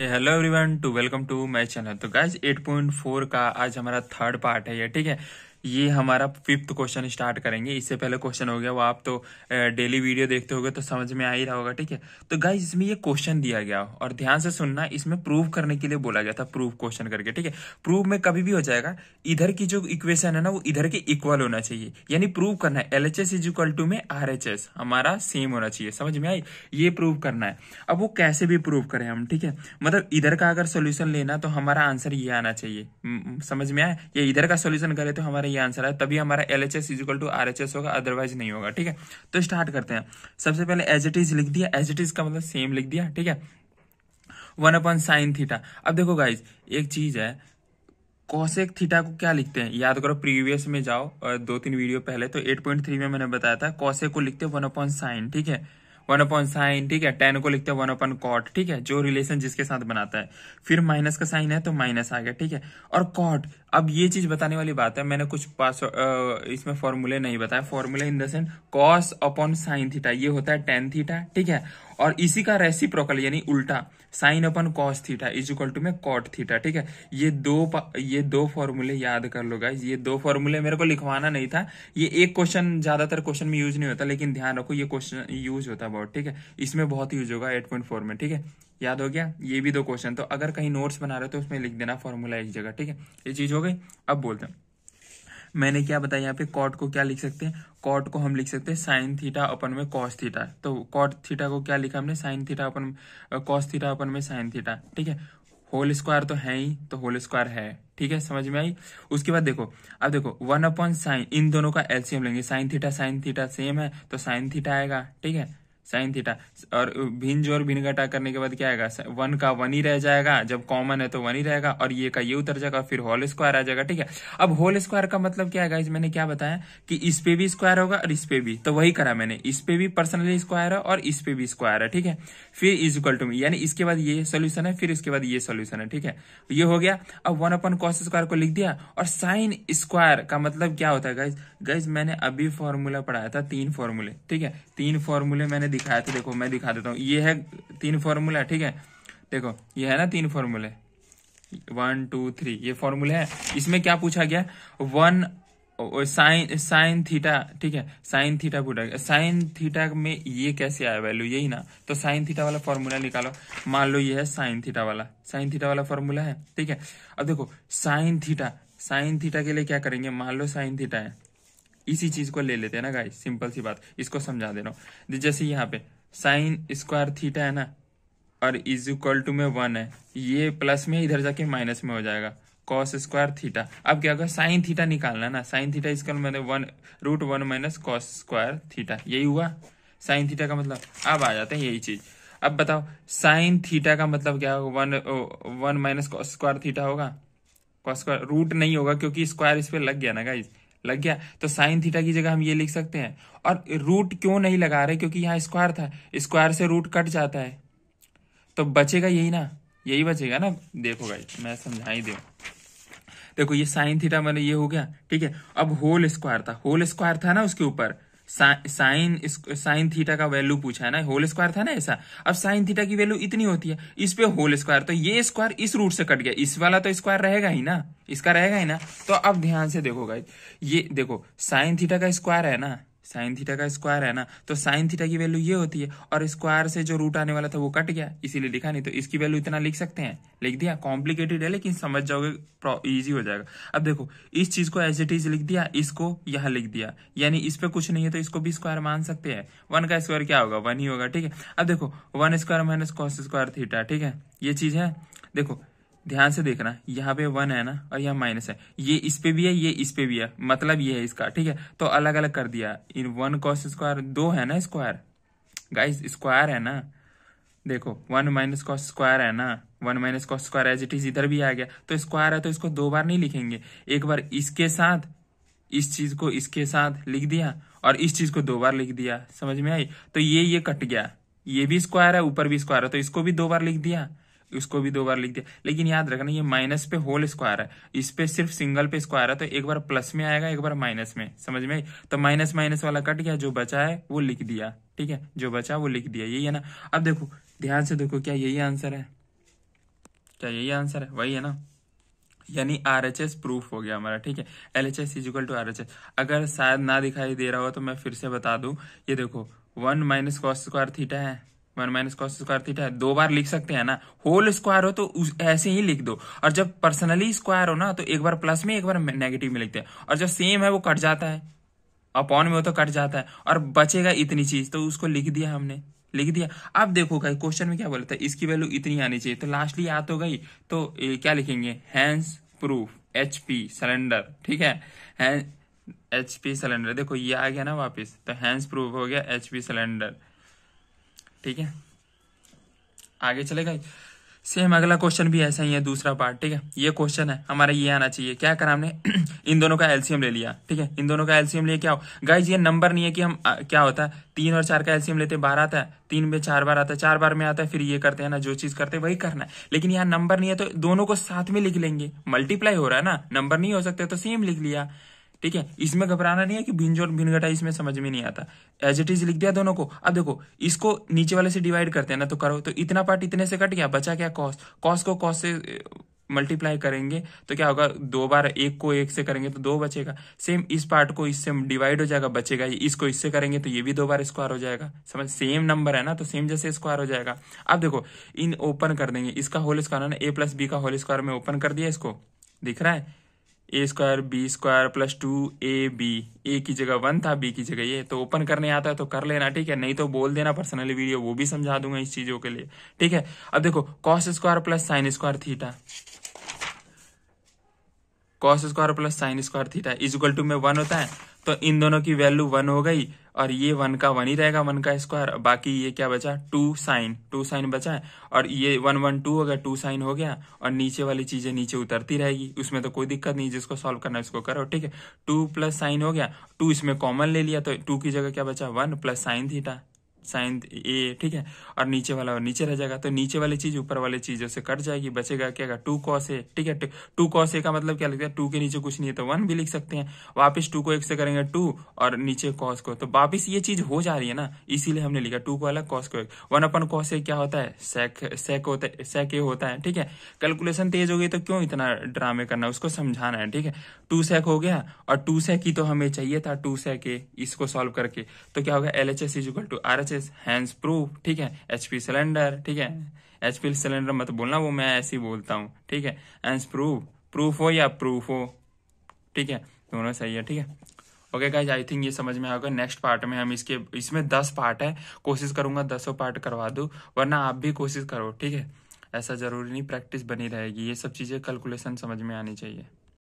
hello everyone to welcome to my channel तो guys 8.4 का आज हमारा थर्ड पार्ट है ये ठीक है ये हमारा फिफ्थ क्वेश्चन स्टार्ट करेंगे इससे पहले क्वेश्चन हो गया वो आप तो डेली वीडियो देखते हो तो समझ में आ ही रहा होगा ठीक है तो गाइज इसमें ये क्वेश्चन दिया गया और ध्यान से सुनना इसमें प्रूव करने के लिए बोला गया था प्रूव क्वेश्चन करके ठीक है प्रूव में कभी भी हो जाएगा इधर की जो इक्वेशन है ना वो इधर के इक्वल होना चाहिए यानी प्रूव करना है L H S is equal to में आर एच एस हमारा सेम होना चाहिए समझ में आई ये प्रूव करना है अब वो कैसे भी प्रूव करें हम ठीक है मतलब इधर का अगर सोल्यूशन लेना तो हमारा आंसर ये आना चाहिए समझ में आए या इधर का सोल्यूशन करे तो हमारा ये आंसर है तभी हमारा L H S is equal to R H S होगा अदरवाइज नहीं होगा ठीक है तो स्टार्ट करते हैं सबसे पहले एज इट इज लिख दिया एज इट इज का मतलब सेम लिख दिया ठीक है वन अपॉन साइन थीटा अब देखो गाइज एक चीज है कॉसेक थीटा को क्या लिखते हैं याद करो प्रीवियस में जाओ और दो तीन वीडियो पहले तो 8.3 में मैंने बताया था कॉसेक को लिखते हैं वन अपॉन साइन ठीक है वन अपॉन साइन ठीक है टेन को लिखते हैं वन अपॉन कॉट ठीक है जो रिलेशन जिसके साथ बनाता है फिर माइनस का साइन है तो माइनस आ गया ठीक है और कॉट अब ये चीज बताने वाली बात है मैंने कुछ पास इसमें फॉर्मूले नहीं बताया फॉर्मूले in the sense cos upon sine theta ये होता है टेन थीटा ठीक है और इसी का रेसिप्रोकल यानी उल्टा sine upon cos theta is equal to में कॉट थीटा ठीक है ये दो ये दो फॉर्मूले याद कर लो गाइज ये दो फॉर्मूले मेरे को लिखवाना नहीं था ये एक क्वेश्चन ज्यादातर क्वेश्चन में यूज नहीं होता लेकिन ध्यान रखो ये क्वेश्चन यूज होता बहुत ठीक है इसमें बहुत यूज होगा एट पॉइंट फोर में ठीक है याद हो गया ये भी दो क्वेश्चन तो अगर कहीं नोट्स बना रहे हो तो उसमें लिख देना फॉर्मूला एक जगह ठीक है ये चीज हो गई अब बोलते हैं मैंने क्या बताया यहाँ पे कॉट को क्या लिख सकते हैं कॉट को हम लिख सकते हैं साइन थीटा अपन में कॉस थीटा तो कॉट थीटा को क्या लिखा हमने sine theta upon cos theta upon में साइन थीटा ठीक है होल स्क्वायर तो है ही तो होल स्क्वायर है ठीक है समझ में आई उसके बाद देखो अब देखो वन अपॉन साइन इन दोनों का एलसीएम लेंगे sine theta sine theta same है तो साइन थीटा आएगा ठीक है साइन थीटा और भिन्न जोर भिन्न घटा करने के बाद क्या आएगा वन का वन ही रह जाएगा जब कॉमन है तो वन ही रहेगा और ये का ये उतर जाएगा फिर होल स्क्वायर आ जाएगा ठीक है अब होल स्क्वायर का मतलब क्या है मैंने क्या बताया कि इस पे भी स्क्वायर होगा और इस पे भी तो वही करा मैंने इस पे भी पर्सनली स्क्वायर है और इस पे भी स्क्वायर है ठीक है फिर इज इक्वल टू मी यानी इसके बाद ये सोल्यूशन है फिर इसके बाद ये सोल्यूशन है ठीक है ये हो गया अब वन अपन कॉस स्क्वायर को लिख दिया और साइन स्क्वायर का मतलब क्या होता है गाइज गाइज मैंने अभी फॉर्मूला पढ़ाया था तीन फॉर्मूले ठीक है तीन फॉर्मूले मैंने दिखाए थे देखो मैं दिखा देता हूँ ये है तीन फॉर्मूला ठीक है देखो ये है ना तीन फॉर्मूले वन टू थ्री ये फॉर्मूले है इसमें क्या पूछा गया वन साइन साइन थीटा ठीक है साइन थीटा पूछा साइन थीटा में ये कैसे आया वैल्यू यही ना तो साइन थीटा वाला फॉर्मूला निकालो मान लो ये है साइन थीटा वाला साइन थीटा वाला फॉर्मूला है ठीक है अब देखो साइन थीटा साइन थीटा के लिए क्या करेंगे मान लो साइन थीटा है इसी चीज को ले लेते हैं ना गाइस सिंपल सी बात इसको समझा दे रहा हूँ जैसे यहाँ पे साइन स्क्वायर थीटा है ना और इज इक्वल टू में वन है ये प्लस में इधर जाके माइनस में हो जाएगा कॉस स्क्वायर थीटा अब क्या होगा साइन थीटा निकालना ना साइन थीटा इसका मतलब one root one minus cos square theta यही हुआ साइन थीटा का मतलब अब आ जाते हैं यही चीज अब बताओ साइन थीटा का मतलब क्या होगा one one minus cos square theta होगा कॉस स्क्वायर रूट नहीं होगा क्योंकि स्क्वायर इस पर लग गया ना गाइज लग गया तो साइन थीटा की जगह हम ये लिख सकते हैं और रूट क्यों नहीं लगा रहे क्योंकि यहाँ स्क्वायर था स्क्वायर से रूट कट जाता है तो बचेगा यही ना यही बचेगा ना देखो भाई मैं समझा ही दे देखो ये साइन थीटा मैंने ये हो गया ठीक है अब होल स्क्वायर था होल स्क्वायर था ना उसके ऊपर साइन साइन थीटा का वैल्यू पूछा है ना होल स्क्वायर था ना ऐसा अब साइन थीटा की वैल्यू इतनी होती है इस पे होल स्क्वायर तो ये स्क्वायर इस रूट से कट गया इस वाला तो स्क्वायर रहेगा ही ना इसका रहेगा ही ना तो अब ध्यान से देखो गाइज ये देखो साइन थीटा का स्क्वायर है ना साइन थीटा का स्क्वायर है ना तो साइन थीटा की वैल्यू ये होती है और स्क्वायर से जो रूट आने वाला था वो कट गया इसीलिए लिखा नहीं तो इसकी वैल्यू इतना लिख सकते हैं लिख दिया कॉम्प्लिकेटेड है लेकिन समझ जाओगे इजी हो जाएगा अब देखो इस चीज को एज इट इज लिख दिया इसको यहाँ लिख दिया यानी इस पे कुछ नहीं है तो इसको भी स्क्वायर मान सकते हैं वन का स्क्वायर क्या होगा वन ही होगा ठीक है अब देखो one square minus cos square theta ठीक है ये चीज है देखो ध्यान से देखना यहाँ पे वन है ना और यहाँ माइनस है ये इस पे भी है ये इस पे भी है मतलब ये है इसका ठीक है तो अलग अलग कर दिया इन वन कॉस स्क्वायर दो है ना स्क्वायर गाइस स्क्वायर है ना देखो वन माइनस कॉस स्क्वायर है ना one minus cos square as it is इधर भी आ गया तो स्क्वायर है तो इसको दो बार नहीं लिखेंगे एक बार इसके साथ इस चीज को इसके साथ लिख दिया और इस चीज को दो बार लिख दिया समझ में आई तो ये ये कट गया ये भी स्क्वायर है ऊपर भी स्क्वायर है तो इसको भी दो बार लिख दिया उसको भी दो बार लिख दिया लेकिन याद रखना ये माइनस पे होल स्क्वायर है इस पे सिर्फ सिंगल पे स्क्वायर है तो एक बार प्लस में आएगा एक बार माइनस में समझ में तो माइनस माइनस वाला कट गया जो बचा है वो लिख दिया ठीक है जो बचा वो लिख दिया यही है ना अब देखो ध्यान से देखो क्या यही आंसर है क्या यही आंसर है वही है ना यानी आर एच एस प्रूफ हो गया हमारा ठीक है L H S is equal to R H S अगर शायद ना दिखाई दे रहा हो तो मैं फिर से बता दूं ये देखो one minus cos square theta है one minus cos square theta दो बार लिख सकते हैं ना होल स्क्वायर हो तो ऐसे ही लिख दो और जब पर्सनली स्क्वायर हो ना तो एक बार प्लस में एक बार नेगेटिव में लिखते हैं और जब सेम है वो कट जाता है अपॉन में हो तो कट जाता है और बचेगा इतनी चीज तो उसको लिख दिया हमने लिख दिया अब देखो गाई क्वेश्चन में क्या बोला था इसकी वैल्यू इतनी आनी चाहिए तो लास्टली आ तो गई तो क्या लिखेंगे hence proof H P cylinder ठीक है एच पी सिलेंडर देखो ये आ गया ना वापस तो हैंस प्रूफ हो गया एच सिलेंडर ठीक है आगे चले सेम अगला क्वेश्चन भी ऐसा ही है दूसरा पार्ट ठीक है ये क्वेश्चन है हमारा ये आना चाहिए क्या करा हमने इन दोनों का एलसीएम ले लिया ठीक है इन दोनों का एलसीएम लिए क्या हो गाइज ये नंबर नहीं है कि हम आ, क्या होता है तीन और चार का एलसीएम लेते बार आता है तीन में चार बार आता है चार बार में आता है फिर ये करते हैं ना जो चीज करते हैं वही करना है लेकिन यहाँ नंबर नहीं है तो दोनों को साथ में लिख लेंगे मल्टीप्लाई हो रहा है ना नंबर नहीं हो सकते तो सेम लिख लिया ठीक है इसमें घबराना नहीं है कि भिंज और भिनघटा इसमें समझ में नहीं आता एज इट इज लिख दिया दोनों को अब देखो इसको नीचे वाले से डिवाइड करते हैं ना तो करो तो इतना पार्ट इतने से कट गया बचा क्या कॉस कॉस को कॉस से मल्टीप्लाई करेंगे तो क्या होगा दो बार एक को एक से करेंगे तो दो बचेगा सेम इस पार्ट को इससे डिवाइड हो जाएगा बचेगा इसको इससे करेंगे तो ये भी दो बार स्क्वायर हो जाएगा समझ सेम नंबर है ना तो सेम जैसे स्क्वायर हो जाएगा अब देखो इन ओपन कर देंगे इसका होल स्क्वायर है ना ए प्लस बी का होल स्क्वायर में ओपन कर दिया इसको दिख रहा है A square B square plus two A B A की जगह वन था बी की जगह ये तो ओपन करने आता है तो कर लेना ठीक है नहीं तो बोल देना पर्सनली वीडियो वो भी समझा दूंगा इस चीजों के लिए ठीक है अब देखो cos square plus sine square theta cos square plus sine square theta is equal to में वन होता है तो इन दोनों की वैल्यू वन हो गई और ये वन का वन ही रहेगा वन का स्क्वायर बाकी ये क्या बचा टू साइन टू साइन बचा है और ये वन वन टू हो गया टू साइन हो गया और नीचे वाली चीजें नीचे उतरती रहेगी उसमें तो कोई दिक्कत नहीं जिसको सॉल्व करना है उसको करो ठीक है टू प्लस साइन हो गया टू इसमें कॉमन ले लिया तो टू की जगह क्या बचा one plus sine theta sine A ठीक है और नीचे वाला और नीचे रह जाएगा तो नीचे वाली चीज ऊपर वाली चीजों से कट जाएगी बचेगा क्या टू कॉस ए ठीक है टू कॉस ए का मतलब क्या लिखता है टू के नीचे कुछ नहीं है तो वन भी लिख सकते हैं वापस टू को एक से करेंगे टू और नीचे कॉस को तो वापिस ये चीज हो जा रही है ना इसीलिए हमने लिखा टू को अलग कॉस को एक वन अपन कॉस ए क्या होता है सेक सेक होता है सेक ए होता है ठीक है कैलकुलेशन तेज हो गई तो क्यों इतना ड्रामे करना उसको समझाना है ठीक है टू सेक हो गया और टू सेक ही तो हमें चाहिए था टू सेक ए इसको सॉल्व करके तो क्या होगा L H S is equal to R H गैसेस हैंस प्रूफ ठीक है एचपी सिलेंडर ठीक है एचपी सिलेंडर मत बोलना वो मैं ऐसे ही बोलता हूँ ठीक है हैंस प्रूफ प्रूफ हो या प्रूफ हो ठीक है दोनों सही है ठीक है ओके गाइज आई थिंक ये समझ में आएगा नेक्स्ट पार्ट में हम इसके इसमें दस पार्ट है कोशिश करूंगा दसों पार्ट करवा दूँ वरना आप भी कोशिश करो ठीक है ऐसा जरूरी नहीं प्रैक्टिस बनी रहेगी ये सब चीज़ें कैलकुलेशन समझ में आनी चाहिए